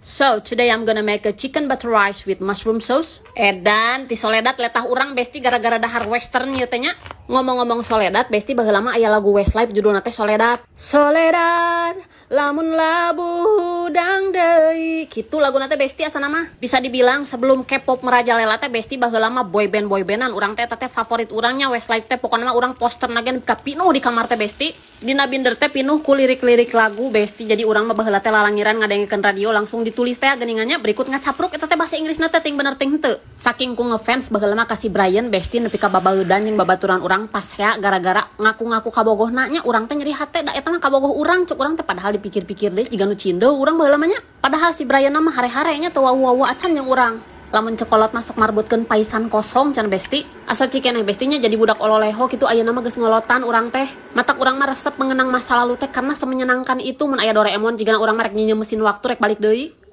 So, today I'm gonna make a chicken butter rice with mushroom sauce. Edan, eh, ti Soledad letah orang besti gara-gara dahar western ya tanya. Ngomong-ngomong Soledad, besti bah lama ayah lagu Westlife judul nate Soledad. Soledad, lamun labu hudang deui gitu lagu nanti besti asal nama bisa dibilang sebelum K-pop merajalela teh besti boy lama boy bandan orang teh teh favorit orangnya Westlife teh pokoknya orang poster nagen kapino di kamar teh besti di nabinder teh pinuh ku lirik-lirik lagu besti jadi orang mah bahwa teh lalangiran ngadengkeun radio langsung ditulis teh geningannya berikut ngacapruk kita teh bahasa Inggris nate ting bener ting te saking ku ngefans bahwa lama kasih Brian besti nepi ka dan yang babaturan orang pas ya gara-gara ngaku-ngaku kabogoh nanya orang teh nyeri hate dah itu mah kabogoh orang cuk orang teh padahal dipikir-pikir deh jika nu cindo orang bahwa lamanya padahal si Brian nama hari harinya tuh wawa-wawa acan yang orang lamun cekolot masuk marbutkan paisan kosong can besti asa ciken bestinya jadi budak ololeho gitu ayah nama ges ngolotan orang teh mata orang mah resep mengenang masa lalu teh karena semenyenangkan itu mun ayah Doraemon jika orang merek nyinya mesin waktu rek balik deh